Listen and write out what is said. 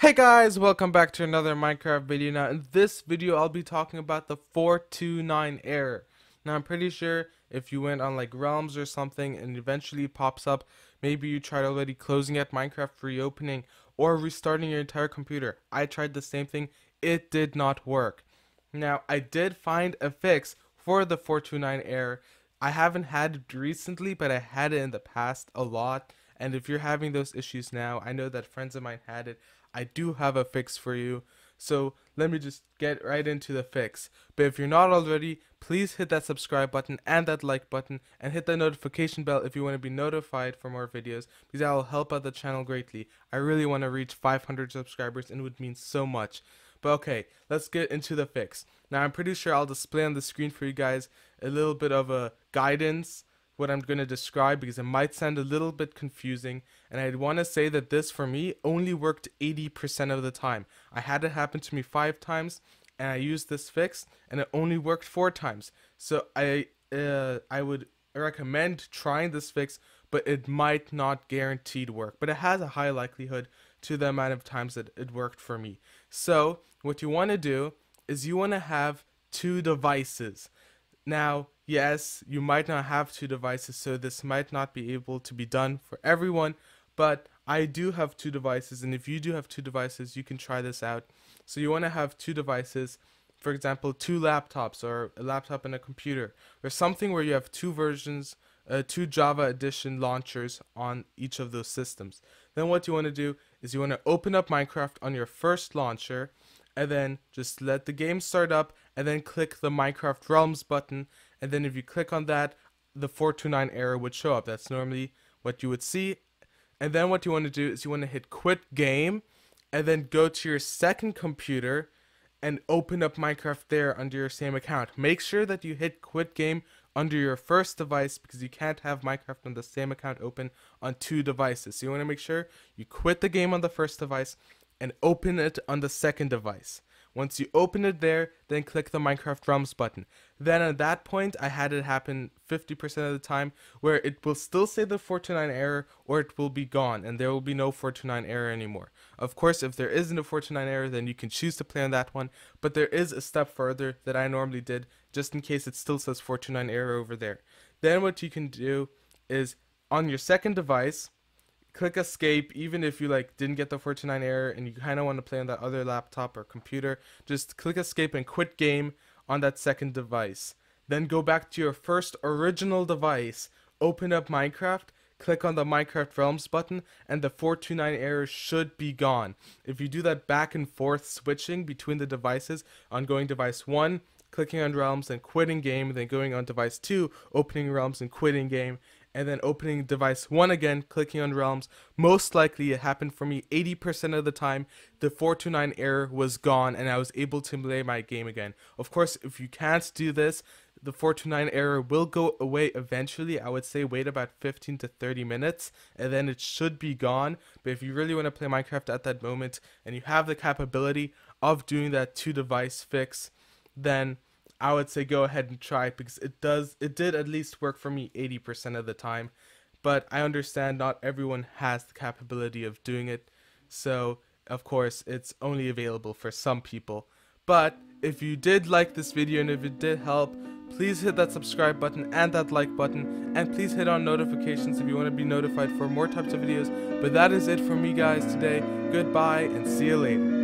Hey guys, welcome back to another Minecraft video. Now in this video, I'll be talking about the 429 error. Now I'm pretty sure if you went on like Realms or something and eventually pops up, maybe you tried already closing at Minecraft, reopening, or restarting your entire computer. I tried the same thing, it did not work. Now I did find a fix for the 429 error. I haven't had it recently, but I had it in the past a lot. And if you're having those issues now, I know that friends of mine had it I do have a fix for you. So let me just get right into the fix. But if you're not already, please hit that subscribe button and that like button and hit the notification bell if you want to be notified for more videos because that will help out the channel greatly. I really want to reach 500 subscribers and it would mean so much. But okay, let's get into the fix. Now I'm pretty sure I'll display on the screen for you guys a little bit of a guidance what I'm going to describe because it might sound a little bit confusing and I'd want to say that this for me only worked 80% of the time. I had it happen to me 5 times and I used this fix and it only worked 4 times. So I uh, I would recommend trying this fix but it might not guaranteed work but it has a high likelihood to the amount of times that it worked for me. So what you want to do is you want to have two devices. Now, yes, you might not have two devices, so this might not be able to be done for everyone, but I do have two devices, and if you do have two devices, you can try this out. So you want to have two devices, for example, two laptops, or a laptop and a computer, or something where you have two versions, uh, two Java Edition launchers on each of those systems. Then what you want to do is you want to open up Minecraft on your first launcher, and then just let the game start up and then click the Minecraft Realms button, and then if you click on that, the 429 error would show up. That's normally what you would see. And then what you want to do is you want to hit quit game, and then go to your second computer and open up Minecraft there under your same account. Make sure that you hit quit game under your first device because you can't have Minecraft on the same account open on two devices. So you want to make sure you quit the game on the first device and open it on the second device. Once you open it there, then click the Minecraft drums button. Then at that point, I had it happen 50% of the time where it will still say the 429 error or it will be gone and there will be no 429 error anymore. Of course, if there isn't a 429 error, then you can choose to play on that one, but there is a step further that I normally did just in case it still says 429 error over there. Then what you can do is on your second device, click escape even if you like didn't get the 49 error and you kind of want to play on that other laptop or computer just click escape and quit game on that second device then go back to your first original device open up minecraft click on the minecraft realms button and the 429 error should be gone if you do that back and forth switching between the devices on going device 1 clicking on realms and quitting game then going on device 2 opening realms and quitting game and then opening device 1 again, clicking on realms. Most likely it happened for me 80% of the time, the 429 error was gone and I was able to play my game again. Of course, if you can't do this, the 429 error will go away eventually. I would say wait about 15 to 30 minutes and then it should be gone. But if you really want to play Minecraft at that moment and you have the capability of doing that two device fix, then I would say go ahead and try it because it does it did at least work for me 80% of the time. But I understand not everyone has the capability of doing it. So, of course, it's only available for some people. But if you did like this video and if it did help, please hit that subscribe button and that like button and please hit on notifications if you want to be notified for more types of videos. But that is it for me guys today. Goodbye and see you later.